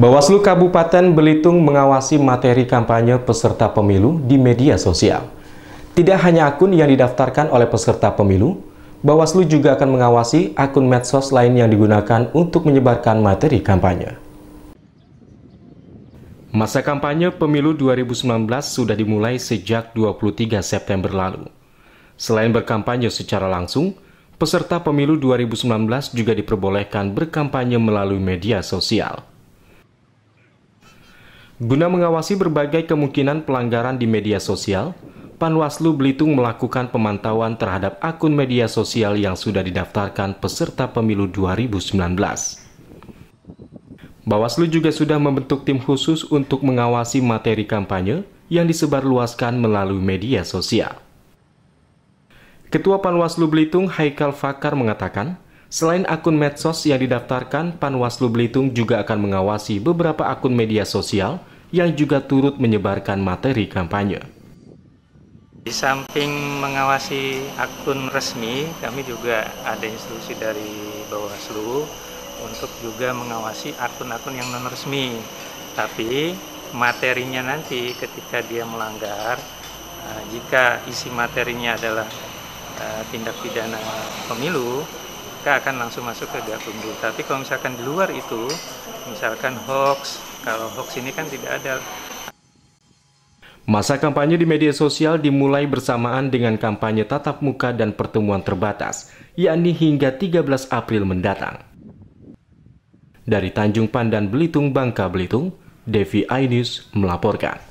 Bawaslu Kabupaten Belitung mengawasi materi kampanye peserta pemilu di media sosial. Tidak hanya akun yang didaftarkan oleh peserta pemilu, Bawaslu juga akan mengawasi akun medsos lain yang digunakan untuk menyebarkan materi kampanye. Masa kampanye pemilu 2019 sudah dimulai sejak 23 September lalu. Selain berkampanye secara langsung, peserta pemilu 2019 juga diperbolehkan berkampanye melalui media sosial – Guna mengawasi berbagai kemungkinan pelanggaran di media sosial, Panwaslu Belitung melakukan pemantauan terhadap akun media sosial yang sudah didaftarkan peserta pemilu 2019. Bawaslu juga sudah membentuk tim khusus untuk mengawasi materi kampanye yang disebarluaskan melalui media sosial. Ketua Panwaslu Belitung Haikal Fakar mengatakan, Selain akun medsos yang didaftarkan, Panwaslu Belitung juga akan mengawasi beberapa akun media sosial yang juga turut menyebarkan materi kampanye. Di samping mengawasi akun resmi, kami juga ada instruksi dari Bawaslu untuk juga mengawasi akun-akun yang non resmi. Tapi materinya nanti ketika dia melanggar, eh, jika isi materinya adalah eh, tindak pidana pemilu, maka akan langsung masuk ke gakumdu. Tapi kalau misalkan di luar itu, misalkan hoax, kalau hoax ini kan tidak ada. Masa kampanye di media sosial dimulai bersamaan dengan kampanye tatap muka dan pertemuan terbatas, yakni hingga 13 April mendatang. Dari Tanjung Pandan Belitung, Bangka Belitung, Devi Ainus melaporkan.